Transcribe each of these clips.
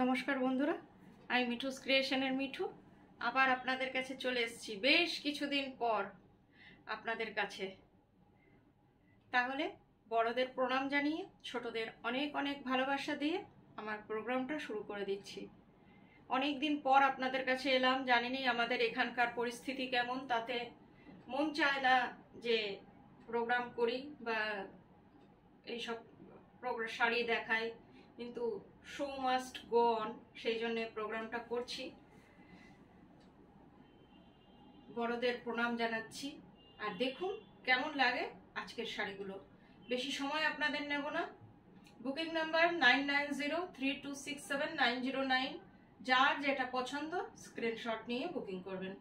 নমস্কার বন্ধুরা আমি মিঠুস ক্রিয়েশনের মিঠু আবার আপনাদের কাছে চলে এসেছি বেশ কিছুদিন পর আপনাদের কাছে তাহলে বড়দের প্রণাম জানিয়ে ছোটদের অনেক অনেক ভালোবাসা দিয়ে আমার প্রোগ্রামটা শুরু করে দিচ্ছি অনেক দিন পর আপনাদের কাছে এলাম জানিনি আমাদের এখানকার পরিস্থিতি কেমন তাতে মন চায় না যে প্রোগ্রাম করি বা এইসব প্রোগ্রাম শাড়ি দেখাই কিন্তু শো মাস্ট গো অন সেই জন্যে প্রোগ্রামটা করছি বড়দের প্রণাম জানাচ্ছি আর দেখুন কেমন লাগে আজকের শাড়িগুলো বেশি সময় আপনাদের নেব না booking number nine nine zero three two six seven nine zero nine যার যেটা পছন্দ স্ক্রিনশট নিয়ে বুকিং করবেন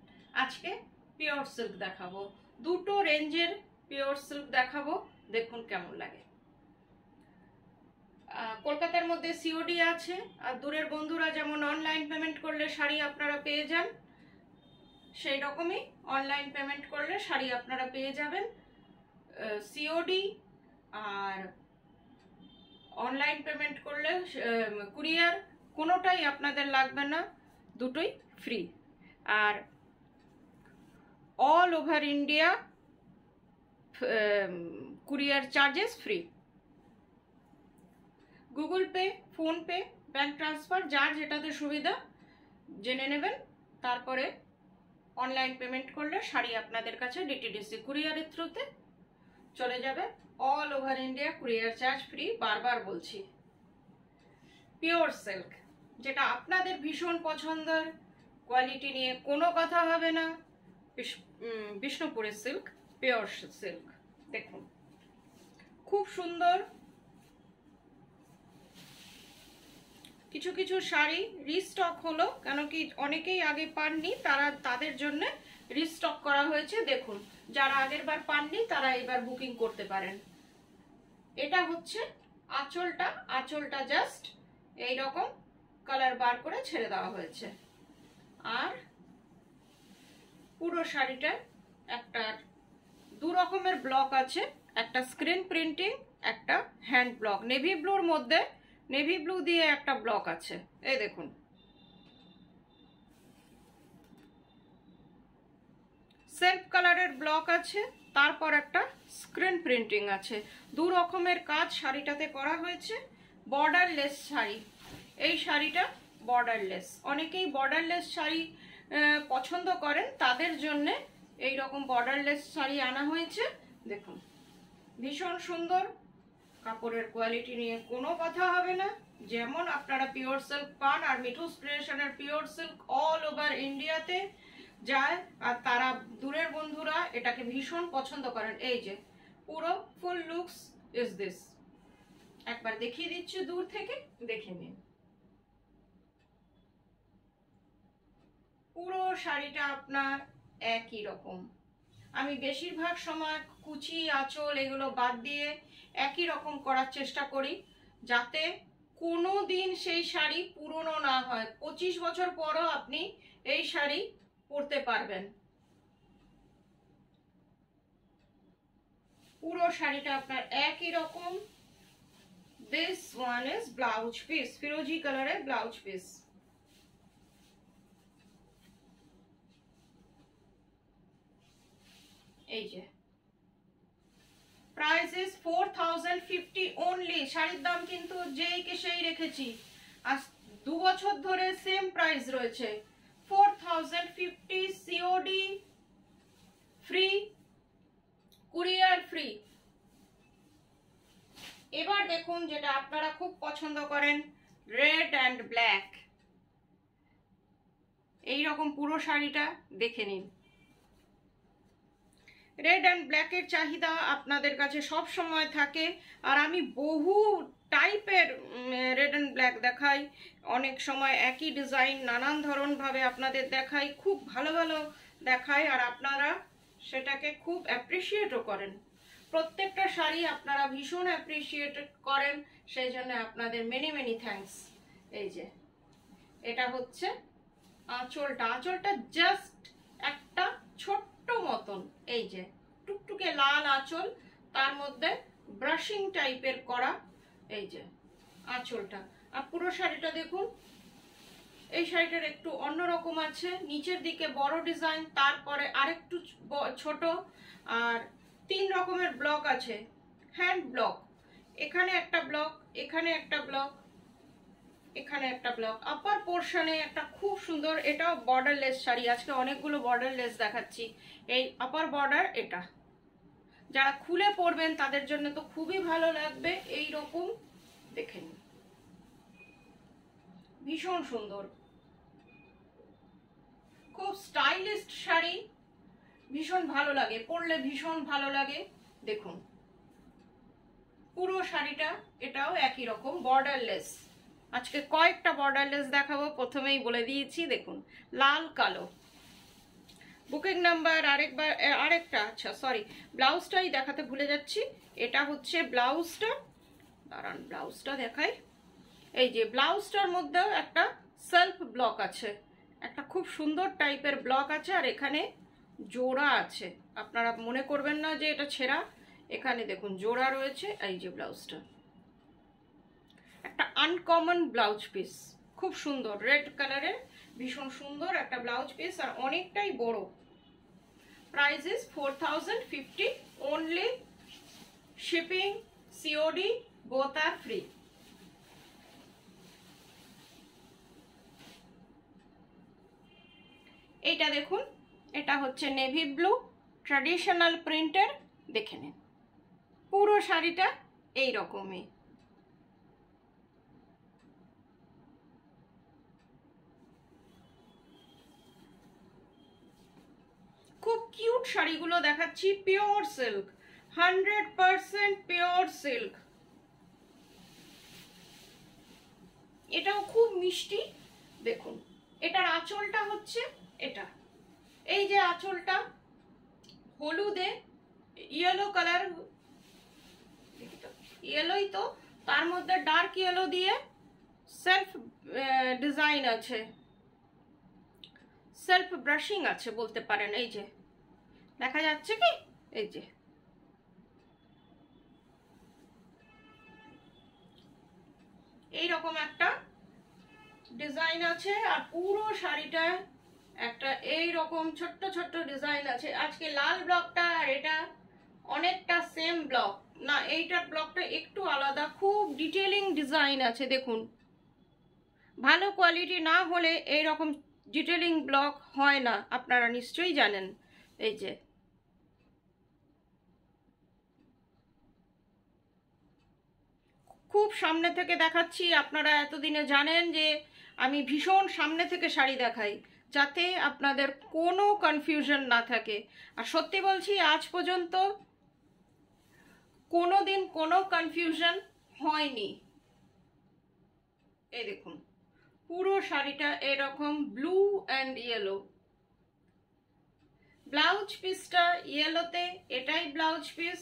আজকে পিওর সিল্ক দেখাবো দুটো রেঞ্জের পিওর সিল্ক দেখাবো দেখুন কেমন লাগে কলকাতার মধ্যে সিওডি আছে আর দূরের বন্ধুরা যেমন অনলাইন পেমেন্ট করলে শাড়ি আপনারা পেয়ে যান সেই রকমই অনলাইন পেমেন্ট করলে শাড়ি আপনারা পেয়ে যাবেন সিওডি আর অনলাইন পেমেন্ট করলে কুরিয়ার কোনোটাই আপনাদের লাগবে না দুটোই ফ্রি আর all over India courier charges free Google Pay PhonePe bank transfer যার যেটাতে সুবিধা জেনে নেবেন তারপরে অনলাইন পেমেন্ট করলে শাড়ি আপনাদের কাছে ডিটিডিসি কুরিয়ারের থ্রুতে চলে যাবে all over India courier charge free বারবার বলছি পিওর সিল্ক যেটা আপনাদের ভীষণ পছন্দের কোয়ালিটি নিয়ে কোনো কথা হবে না বিষ্ণুপুরের সিল্ক পিওর সিল্ক দেখুন খুব সুন্দর কিছু কিছু শাড়ি রিস্টক হলো কেন কি অনেকেই আগে পাননি তারা তাদের জন্য রিস্টক করা হয়েছে দেখুন যারা আগের বার পাননি তারা এবার বুকিং করতে পারেন এটা হচ্ছে আঁচলটা আঁচলটা জাস্ট এই রকম কালার বার করে ছেড়ে দেওয়া হয়েছে আর পুরো শাড়িটা একটা দু রকমের ব্লক আছে একটা স্ক্রিন প্রিন্টিং একটা হ্যান্ড ব্লক নেভি ব্লুর মধ্যে নেভি ব্লু দিয়ে একটা ব্লক আছে এই দেখুন সেলফ কালারের ব্লক আছে তারপর একটা স্ক্রিন প্রিন্টিং আছে দু রকমের কাজ শাড়িটাতে করা হয়েছে বর্ডারলেস শাড়ি এই শাড়িটা বর্ডারলেস অনেকেই বর্ডারলেস শাড়ি পছন্দ করেন তাদের জন্য এই রকম বর্ডারলেস শাড়ি আনা হয়েছে দেখুন ভীষণ সুন্দর কাপড়ের কোয়ালিটি নিয়ে কোনো কথা হবে না যেমন আপনারা পিওর সিল্ক পান আর মিঠু ক্রিয়েশনের পিওর সিল্ক অল ওভার ইন্ডিয়াতে যায় আর তারা দূরের বন্ধুরা এটাকে ভীষণ পছন্দ করেন এই যে পুরো ফুল লুকস ইজ দিস একবার দেখিয়ে দিচ্ছি দূর থেকে দেখে নিন পুরো শাড়িটা আপনার একই রকম আমি বেশিরভাগ সময় কুচি আঁচল এগুলো বাদ দিয়ে একই রকম করার চেষ্টা করি যাতে কোনো দিন সেই শাড়ি পুরনো না হয় পঁচিশ বছর পরও আপনি এই শাড়ি পরতে পারবেন পুরো শাড়িটা আপনার একই রকম this one is blouse piece ফিরোজি কালারের ব্লাউজ পিস এই যে থাউজেন্ড ফিফটি অনলি শাড়ির দাম কিন্তু যেই কে সেই রেখেছি আর দু বছর ধরে সেম প্রাইস রয়েছে four thousand fifty COD free courier free এবার দেখুন যেটা আপনারা খুব পছন্দ করেন রেড অ্যান্ড ব্ল্যাক এই রকম পুরো শাড়িটা দেখে নিন রেড অ্যান্ড ব্ল্যাকের চাহিদা আপনাদের কাছে সব সময় থাকে আর আমি বহু টাইপের রেড অ্যান্ড ব্ল্যাক দেখাই অনেক সময় একই ডিজাইন নানান ধরনভাবে আপনাদের দেখাই খুব ভালো ভালো দেখায় আর আপনারা সেটাকে খুব অ্যাপ্রিসিয়েটও করেন প্রত্যেকটা শাড়ি আপনারা ভীষণ অ্যাপ্রিসিয়েট করেন সেই জন্য আপনাদের মেনি মেনি থ্যাংকস এই যে এটা হচ্ছে আঁচলটা আঁচলটা জাস্ট একটা ছোট্ট ছোট্ট মতন এই যে টুকটুকে লাল আঁচল তার মধ্যে ব্রাশিং টাইপের করা এই যে আঁচলটা আর পুরো শাড়িটা দেখুন এই শাড়িটার একটু অন্যরকম আছে নিচের দিকে বড় ডিজাইন তারপরে আরেকটু ছোট আর তিন রকমের ব্লক আছে হ্যান্ড ব্লক এখানে একটা ব্লক এখানে একটা ব্লক এখানে একটা ব্লক আপার পোর্শনে একটা খুব সুন্দর এটাও বর্ডারলেস শাড়ি আজকে অনেকগুলো বর্ডারলেস দেখাচ্ছি এই আপার বর্ডার এটা যারা খুলে পরবেন তাদের জন্য তো খুবই ভালো লাগবে এই রকম দেখেন ভীষণ সুন্দর খুব স্টাইলিস্ট শাড়ি ভীষণ ভালো লাগে পরলে ভীষণ ভালো লাগে দেখুন পুরো শাড়িটা এটাও একই রকম বর্ডারলেস আজকে কয়েকটা বর্ডারলেস দেখাবো প্রথমেই বলে দিয়েছি দেখুন লাল কালো বুকিং নাম্বার আরেকবার আরেকটা আচ্ছা সরি ব্লাউজটাই দেখাতে ভুলে যাচ্ছি এটা হচ্ছে ব্লাউজটা দাঁড়ান ব্লাউজটা দেখাই এই যে ব্লাউজটার মধ্যেও একটা সেলফ ব্লক আছে একটা খুব সুন্দর টাইপের ব্লক আছে আর এখানে জোড়া আছে আপনারা মনে করবেন না যে এটা ছেঁড়া এখানে দেখুন জোড়া রয়েছে এই যে ব্লাউজটা একটা আনকমন ব্লাউজ পিস খুব সুন্দর রেড কালারের ভীষণ সুন্দর একটা ব্লাউজ পিস আর অনেকটাই বড় price is four thousand fifty only shipping COD both আর ফ্রি এইটা দেখুন এটা হচ্ছে নেভি ব্লু ট্র্যাডিশনাল প্রিন্টের দেখে নিন পুরো শাড়িটা এই রকমই খুব কিউট শাড়িগুলো দেখাচ্ছি pure silk hundred percent pure silk এটাও খুব মিষ্টি দেখুন এটার আঁচলটা হচ্ছে এটা এই যে আঁচলটা হলুদে ইয়েলো কালার ইয়েলোই তো তার মধ্যে ডার্ক ইয়েলো দিয়ে সেলফ ডিজাইন আছে সেলফ ব্রাশিং আছে বলতে পারেন এই যে দেখা যাচ্ছে কি এই যে এইরকম একটা ডিজাইন আছে আর পুরো শাড়িটা একটা এই রকম ছোট্ট ছোট্ট ডিজাইন আছে আজকে লাল ব্লকটা আর এটা অনেকটা সেম ব্লক না এইটার ব্লকটা একটু আলাদা খুব ডিটেলিং ডিজাইন আছে দেখুন ভালো কোয়ালিটি না হলে এই রকম ডিটেলিং ব্লক হয় না আপনারা নিশ্চয়ই জানেন এই যে খুব সামনে থেকে দেখাচ্ছি আপনারা এতদিনে জানেন যে আমি ভীষণ সামনে থেকে শাড়ি দেখাই যাতে আপনাদের কোনো কনফিউশন না থাকে আর সত্যি বলছি আজ পর্যন্ত কোনো দিন কোনো কনফিউশন হয়নি এই দেখুন পুরো শাড়িটা এরকম ব্লু অ্যান্ড ইয়েলো ব্লাউজ পিসটা ইয়েলোতে এটাই ব্লাউজ পিস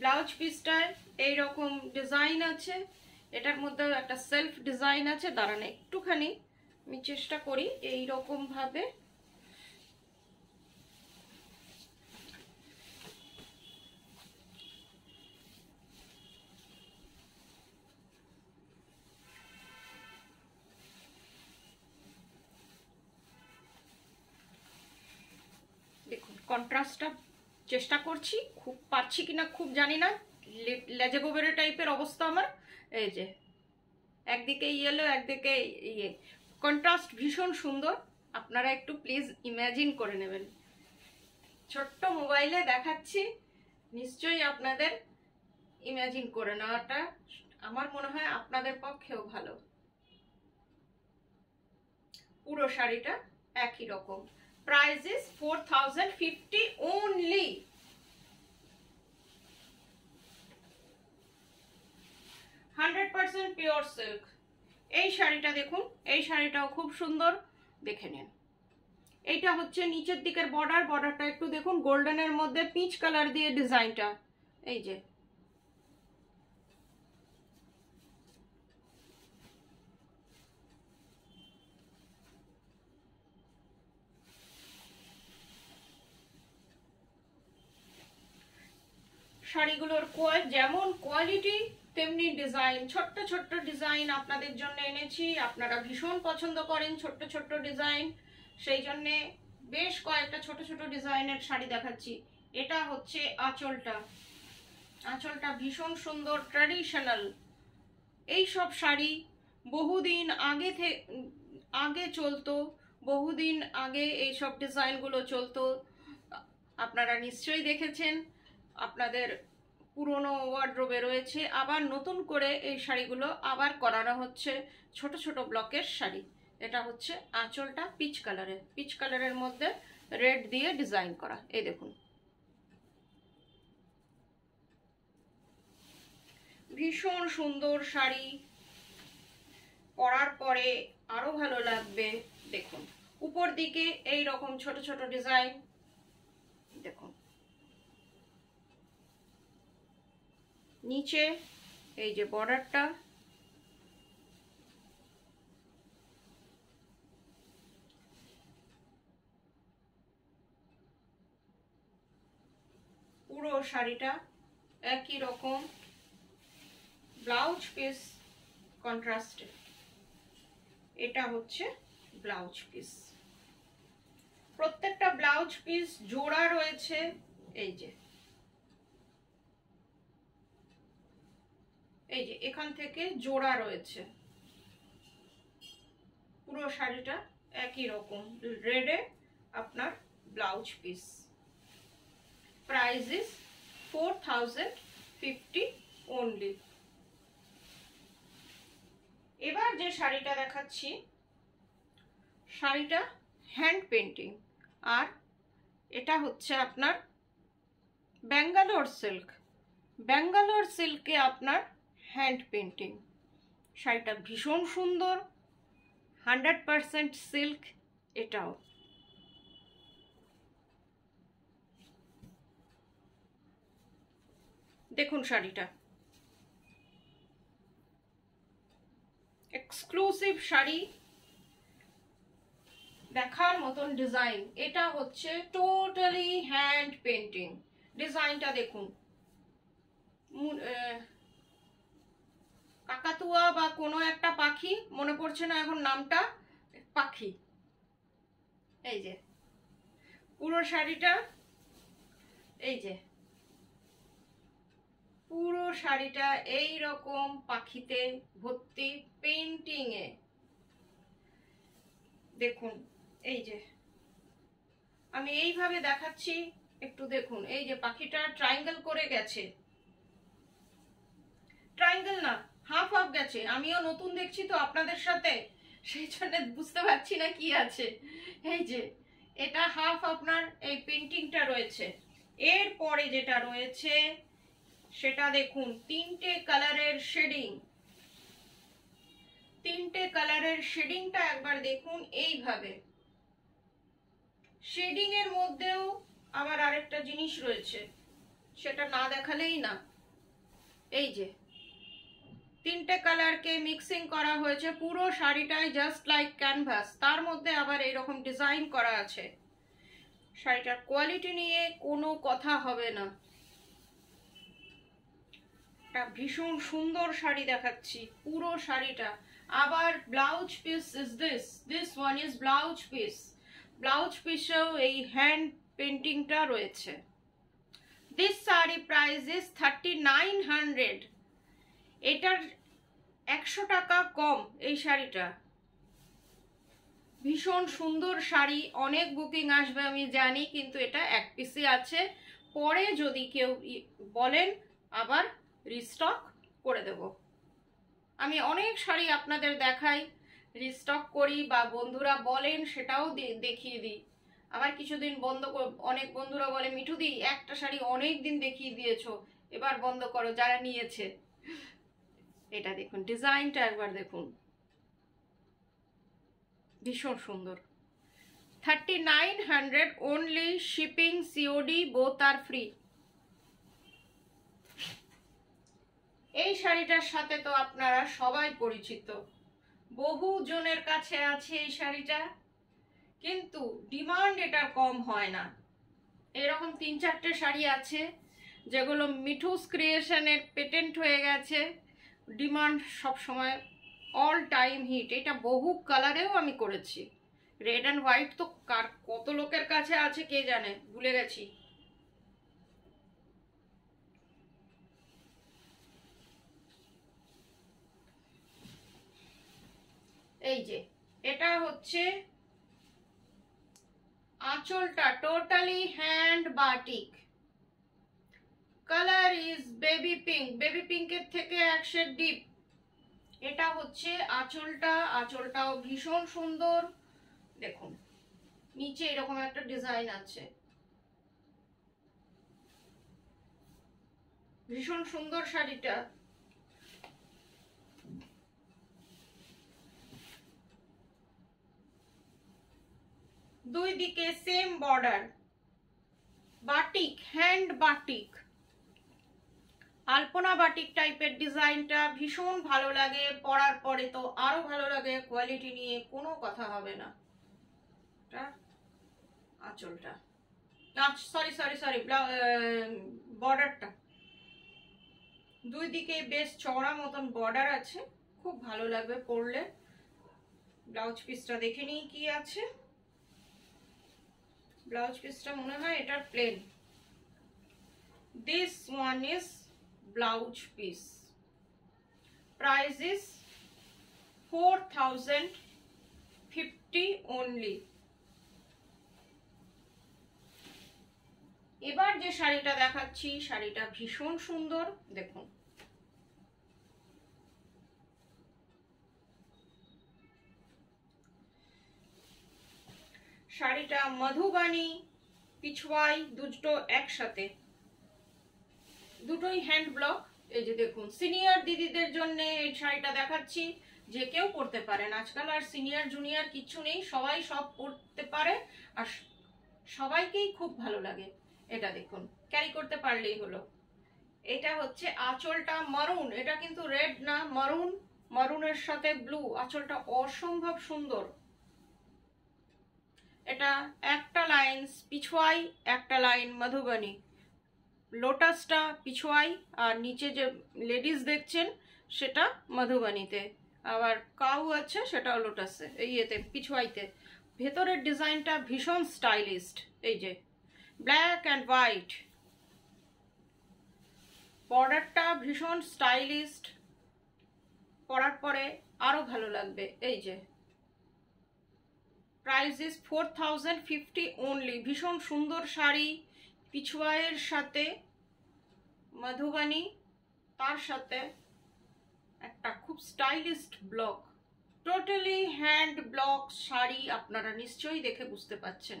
ব্লাউজ পিসটায় এইরকম ডিজাইন আছে এটার মধ্যে একটা সেলফ ডিজাইন আছে দাঁড়ান একটুখানি আমি চেষ্টা করি এই ভাবে দেখুন কন্ট্রাস্টটা চেষ্টা করছি খুব পারছি কিনা খুব জানি না লেজে গোবরে টাইপের অবস্থা আমার এই যে একদিকে ইয়েলো একদিকে ইয়ে কন্ট্রাস্ট ভীষণ সুন্দর আপনারা একটু প্লিজ ইম্যাজিন করে নেবেন ছোট্ট মোবাইলে দেখাচ্ছি নিশ্চয়ই আপনাদের ইম্যাজিন করে নেওয়াটা আমার মনে হয় আপনাদের পক্ষেও ভালো পুরো শাড়িটা একই রকম price is 4050 only hundred percent pure silk এই শাড়িটা দেখুন এই শাড়িটাও খুব সুন্দর দেখে নিন এইটা হচ্ছে নিচের দিকের বর্ডার বর্ডারটা একটু দেখুন গোল্ডেনের মধ্যে পিচ কালার দিয়ে ডিজাইনটা এই যে শাড়িগুলোর যেমন কোয়ালিটি তেমনি ডিজাইন ছোট্ট ছোট্ট ডিজাইন আপনাদের জন্য এনেছি আপনারা ভীষণ পছন্দ করেন ছোট্ট ছোট্ট ডিজাইন সেই জন্যে বেশ কয়েকটা ছোট ছোট ডিজাইনের শাড়ি দেখাচ্ছি এটা হচ্ছে আঁচলটা আঁচলটা ভীষণ সুন্দর ট্র্যাডিশনাল এই সব শাড়ি বহুদিন আগে থেকে আগে চলতো বহুদিন আগে এই সব ডিজাইনগুলো চলতো আপনারা নিশ্চয়ই দেখেছেন আপনাদের পুরনো ওয়ার্ড্রোবে রয়েছে আবার নতুন করে এই শাড়িগুলো আবার করানো হচ্ছে ছোট ছোট ব্লকের শাড়ি এটা হচ্ছে আঁচলটা পিচ কালারের পিচ কালারের মধ্যে রেড দিয়ে ডিজাইন করা এই দেখুন ভীষণ সুন্দর শাড়ি পরার পরে আরও ভালো লাগবে দেখুন উপর দিকে এই রকম ছোট ছোট ডিজাইন নিচে এই যে বর্ডারটা পুরো শাড়িটা একই রকম ব্লাউজ পিস কন্ট্রাস্টে এটা হচ্ছে ব্লাউজ পিস প্রত্যেকটা ব্লাউজ পিস জোড়া রয়েছে এই যে এই যে এখান থেকে জোড়া রয়েছে পুরো শাড়িটা একই রকম রেডে আপনার blouse piece price is four thousand fifty only এবার যে শাড়িটা দেখাচ্ছি শাড়িটা হ্যান্ড পেন্টিং আর এটা হচ্ছে আপনার ব্যাঙ্গালোর সিল্ক ব্যাঙ্গালোর সিল্কে আপনার হ্যান্ড পেন্টিং শাড়িটা ভীষণ সুন্দর হান্ড্রেড পারসেন্ট সিল্ক এটাও দেখুন শাড়িটা এক্সক্লুসিভ শাড়ি দেখার মতন ডিজাইন এটা হচ্ছে টোটালি হ্যান্ড পেন্টিং ডিজাইনটা দেখুন কাকাতুয়া বা কোনো একটা পাখি মনে পড়ছে না এখন নামটা পাখি এই যে পুরো শাড়িটা এই যে পুরো শাড়িটা এই রকম পাখিতে ভর্তি পেন্টিংয়ে দেখুন এই যে আমি এইভাবে দেখাচ্ছি একটু দেখুন এই যে পাখিটা ট্রায়াঙ্গেল করে গেছে গেছে আমিও নতুন দেখছি তো আপনাদের সাথে সেই জন্য বুঝতে পারছি না কি আছে এই যে এটা হাফ আপনার এই পেন্টিংটা রয়েছে এর পরে যেটা রয়েছে সেটা দেখুন তিনটে কালারের শেডিং তিনটে কালারের শেডিংটা একবার দেখুন এইভাবে শেডিং এর মধ্যেও আবার আরেকটা জিনিস রয়েছে সেটা না দেখালেই না এই যে তিনটে কালারকে মিক্সিং করা হয়েছে পুরো শাড়িটাই জাস্ট লাইক ক্যানভাস তার মধ্যে আবার এইরকম ডিজাইন করা আছে শাড়িটার কোয়ালিটি নিয়ে কোনো কথা হবে না একটা ভীষণ সুন্দর শাড়ি দেখাচ্ছি পুরো শাড়িটা আবার blouse piece is this this one is blouse piece blouse পিসেও এই হ্যান্ড পেন্টিংটা রয়েছে this sari price is thirty nine hundred এটার একশো টাকা কম এই শাড়িটা ভীষণ সুন্দর শাড়ি অনেক বুকিং আসবে আমি জানি কিন্তু এটা এক পিসই আছে পরে যদি কেউ বলেন আবার রিস্টক করে দেব আমি অনেক শাড়ি আপনাদের দেখাই রিস্টক করি বা বন্ধুরা বলেন সেটাও দেখিয়ে দিই আবার কিছুদিন বন্ধ অনেক বন্ধুরা বলে মিঠু দি একটা শাড়ি অনেক দিন দেখিয়ে দিয়েছো এবার বন্ধ করো যারা নিয়েছে এটা দেখুন ডিজাইনটা একবার দেখুন ভীষণ সুন্দর thirty nine hundred only shipping COD both আর ফ্রি এই শাড়িটার সাথে তো আপনারা সবাই পরিচিত বহু জনের কাছে আছে এই শাড়িটা কিন্তু ডিমান্ড এটার কম হয় না এরকম তিন চারটে শাড়ি আছে যেগুলো মিঠুস ক্রিয়েশনের পেটেন্ট হয়ে গেছে ডিমান্ড সব সময় অল টাইম হিট এটা বহু কালারেও আমি করেছি রেড অ্যান্ড হোয়াইট তো কার কত লোকের কাছে আছে কে জানে ভুলে গেছি এই যে এটা হচ্ছে আঁচলটা totally hand batik colour is baby pink baby পিঙ্কের থেকে এক শেড ডিপ এটা হচ্ছে আঁচলটা আঁচলটাও ভীষণ সুন্দর দেখুন নিচে এরকম একটা ডিজাইন আছে ভীষণ সুন্দর শাড়িটা দুই দিকে same border batik hand batik alpana batik টাইপের ডিজাইনটা ভীষণ ভালো লাগে পরার পরে তো আরো ভালো লাগে কোয়ালিটি নিয়ে কোনো কথা হবে না আঁচলটা সরি সরি সরি বর্ডারটা দুই দিকে বেশ চওড়া মতন বর্ডার আছে খুব ভালো লাগবে পরলে ব্লাউজ পিসটা দেখে নিই কি আছে ব্লাউজ পিসটা মনে হয় এটার plain this one is blouse piece price is 4050 only এবার যে শাড়িটা দেখাচ্ছি শাড়িটা ভীষণ সুন্দর দেখুন শাড়িটা মধুবাণী পিছুয়াই দুটো একসাথে দুটোই হ্যান্ড ব্লক এই যে দেখুন সিনিয়র দিদিদের জন্য এই শাড়িটা দেখাচ্ছি যে কেউ পড়তে পারেন আজকাল আর সিনিয়র জুনিয়র কিচ্ছু নেই সবাই সব পড়তে পারে আর সবাইকেই খুব ভালো লাগে এটা দেখুন ক্যারি করতে পারলেই হলো এটা হচ্ছে আঁচলটা মারুন এটা কিন্তু রেড না মারুন মারুনের সাথে ব্লু আঁচলটা অসম্ভব সুন্দর এটা একটা লাইন পিছুয়াই একটা লাইন মধুবনী লোটাসটা পিছোয়াই আর নিচে যে লেডিস দেখছেন সেটা মধুবানিতে আবার কাউ আছে সেটাও লোটাসে এই এতে পিছোয়াইতে ভেতরের ডিজাইনটা ভীষণ স্টাইলিস্ট এই যে ব্ল্যাক অ্যান্ড হোয়াইট বর্ডারটা ভীষণ স্টাইলিস্ট পরার পরে আরও ভালো লাগবে এই যে price is four thousand fifty only ভীষণ সুন্দর শাড়ি পিছুয়ায়ের সাথে মধুবানী তার সাথে একটা খুব stylish block totally hand block sari আপনারা নিশ্চয়ই দেখে বুঝতে পাচ্ছেন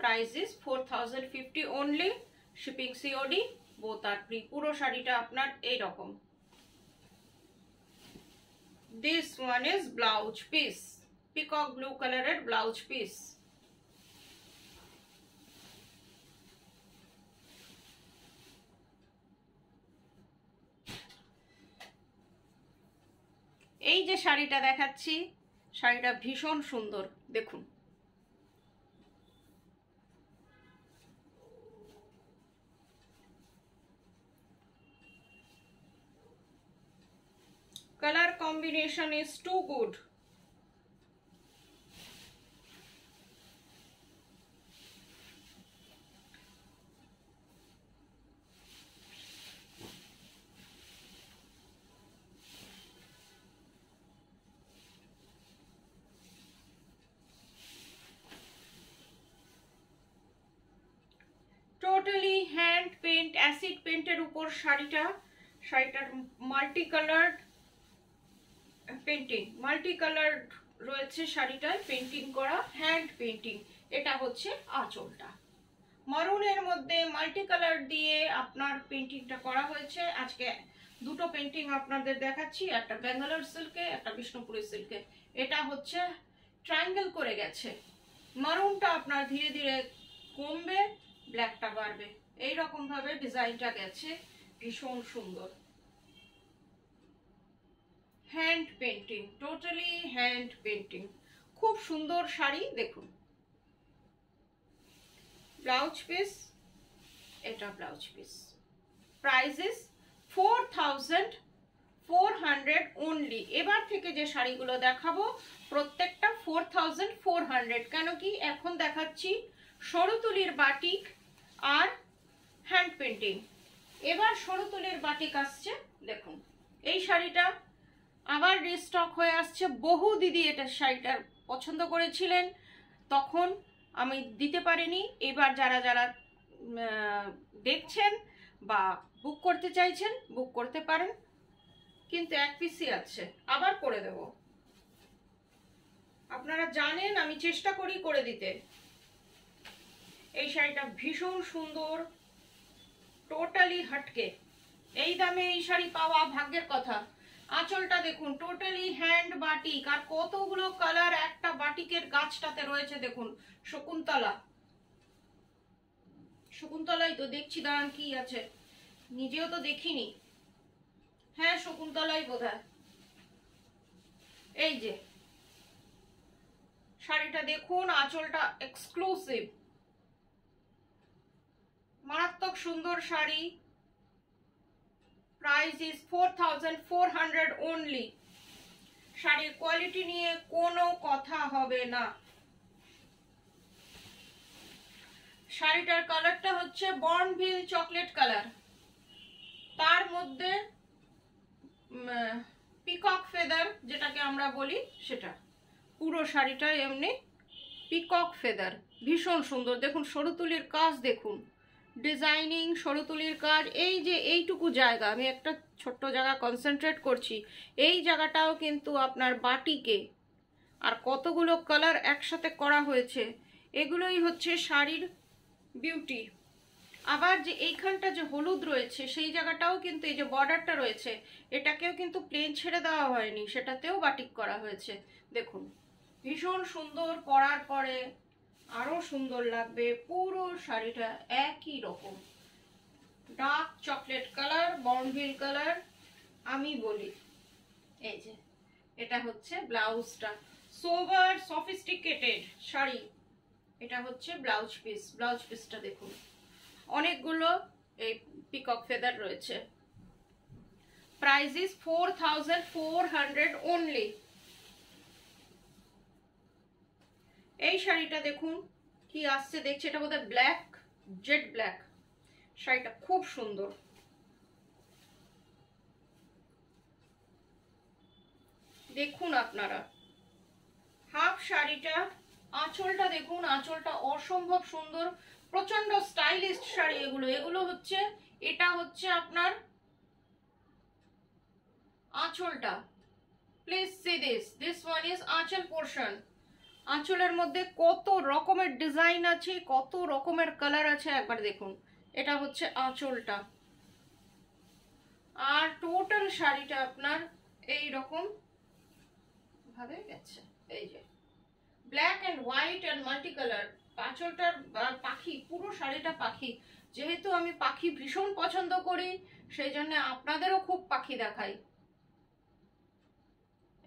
price is four thousand fifty only shipping COD both আর প্রি পুরো শাড়িটা আপনার এইরকম this one is blouse piece peacock blue color at blouse piece এই যে শাড়িটা দেখাচ্ছি শাড়িটা ভীষণ সুন্দর দেখুন colour combination is too good paint acid পেন্টের উপর শাড়িটা শাড়িটার multi colour painting multi colour রয়েছে শাড়িটায় পেন্টিং করা হ্যান্ড পেন্টিং এটা হচ্ছে আঁচলটা মারুনের মধ্যে মাল্টি কালার দিয়ে আপনার পেন্টিংটা করা হয়েছে আজকে দুটো পেন্টিং আপনাদের দেখাচ্ছি একটা ব্যাঙ্গালোর সিল্কে একটা বিষ্ণুপুরের সিল্কে এটা হচ্ছে ট্রায়াঙ্গেল করে গেছে মারুনটা আপনার ধীরে ধীরে কমবে ব্ল্যাকটা বাড়বে এই রকম ভাবে ডিজাইনটা গেছে ভীষণ সুন্দর hand painting totally hand painting খুব সুন্দর শাড়ি দেখুন ব্লাউজ পিস এটা blouse piece price is four thousand four hundred only এবার থেকে যে শাড়িগুলো দেখাবো প্রত্যেকটা ফোর থাউজেন্ড ফোর হান্ড্রেড কেন কি এখন দেখাচ্ছি সরুতুলির বাটিক আর হ্যান্ড পেন্টিং এবার সরতুলের বাটিক আসছে দেখুন এই শাড়িটা আবার রিস্টক হয়ে আসছে বহু দিদি এটা শাড়িটার পছন্দ করেছিলেন তখন আমি দিতে পারিনি এবার যারা যারা দেখছেন বা বুক করতে চাইছেন বুক করতে পারেন কিন্তু এক পিসই আছে আবার করে দেব আপনারা জানেন আমি চেষ্টা করি করে দিতে এই শাড়িটা ভীষণ সুন্দর টোটালি হাটকে এই দামে এই শাড়ি পাওয়া ভাগ্যের কথা আঁচলটা দেখুন টোটালি হ্যান্ড বাটিক আর কতগুলো কালার একটা বাটিকের গাছটাতে রয়েছে দেখুন শকুন্তলা শকুন্তলাই তো দেখছি দাঁড়ান কি আছে নিজেও তো দেখিনি হ্যাঁ শকুন্তলাই বোধ এই যে শাড়িটা দেখুন আঁচলটা এক্সক্লুসিভ মারাত্মক সুন্দর sari price is four thousand four hundred only শাড়ির কোয়ালিটি নিয়ে কোনো কথা হবে না শাড়িটার কালারটা হচ্ছে বর্নভিল চকলেট কালার তার মধ্যে পিকক ফেদার যেটাকে আমরা বলি সেটা পুরো শাড়িটা এমনি পিকক ফেদার ভীষণ সুন্দর দেখুন সরু তুলির কাজ দেখুন ডিজাইনিং সরু তুলির কাজ এই যে এইটুকু জায়গা আমি একটা ছোট্ট জায়গা কনসেন্ট্রেট করছি এই জায়গাটাও কিন্তু আপনার বাটিকে আর কতগুলো কালার একসাথে করা হয়েছে এগুলোই হচ্ছে শাড়ির বিউটি আবার যে এইখানটা যে হলুদ রয়েছে সেই জায়গাটাও কিন্তু এই যে বর্ডারটা রয়েছে এটাকেও কিন্তু প্লেন ছেড়ে দেওয়া হয়নি সেটাতেও বাটিক করা হয়েছে দেখুন ভীষণ সুন্দর করার পরে আরও সুন্দর লাগবে পুরো শাড়িটা একই রকম dark chocolate colour Bournville colour আমি বলি এই যে এটা হচ্ছে ব্লাউজটা সোভার সফিস্টিকেটেড শাড়ি এটা হচ্ছে ব্লাউজ পিস ব্লাউজ পিসটা দেখুন অনেকগুলো এই পিকক ফেদার রয়েছে price four thousand four hundred only এই শাড়িটা দেখুন কি আসছে দেখছে এটা বোধহয় ব্ল্যাক জেড ব্ল্যাক শাড়িটা খুব সুন্দর দেখুন আপনারা হাফ শাড়িটা আঁচলটা দেখুন আঁচলটা অসম্ভব সুন্দর প্রচন্ড স্টাইলিস্ট শাড়ি এগুলো এগুলো হচ্ছে এটা হচ্ছে আপনার আঁচলটা please see this this one is আঁচল পোর্শন আঁচলের মধ্যে কত রকমের ডিজাইন আছে কত রকমের কালার আছে একবার দেখুন এটা হচ্ছে আঁচলটা আর টোটাল শাড়িটা আপনার এই রকম ভাবে গেছে এই যে black and white and multi colour আঁচলটার পাখি পুরো শাড়িটা পাখি যেহেতু আমি পাখি ভীষণ পছন্দ করি সেই জন্য আপনাদেরও খুব পাখি দেখাই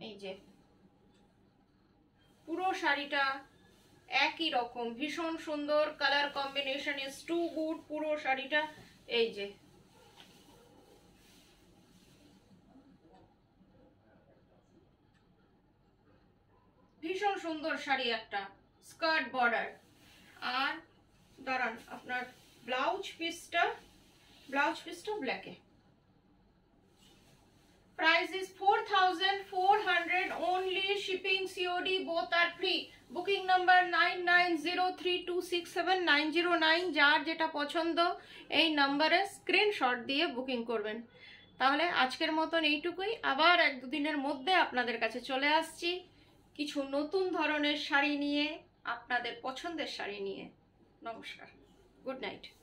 এই যে পুরো শাড়িটা একই রকম ভীষণ সুন্দর colour combination is too good পুরো শাড়িটা এই যে ভীষণ সুন্দর শাড়ি একটা স্কার্ট বর্ডার আর দাঁড়ান আপনার ব্লাউজ পিসটা ব্লাউজ পিসটা ব্ল্যাকে Price is 4400 only. Shipping COD both are free. Booking number nine nine zero three two six seven nine zero nine যার যেটা পছন্দ এই নাম্বারে স্ক্রিনশট দিয়ে বুকিং করবেন তাহলে আজকের মতন এইটুকুই আবার এক দুদিনের মধ্যে আপনাদের কাছে চলে আসছি কিছু নতুন ধরনের শাড়ি নিয়ে আপনাদের পছন্দের শাড়ি নিয়ে নমস্কার গুড নাইট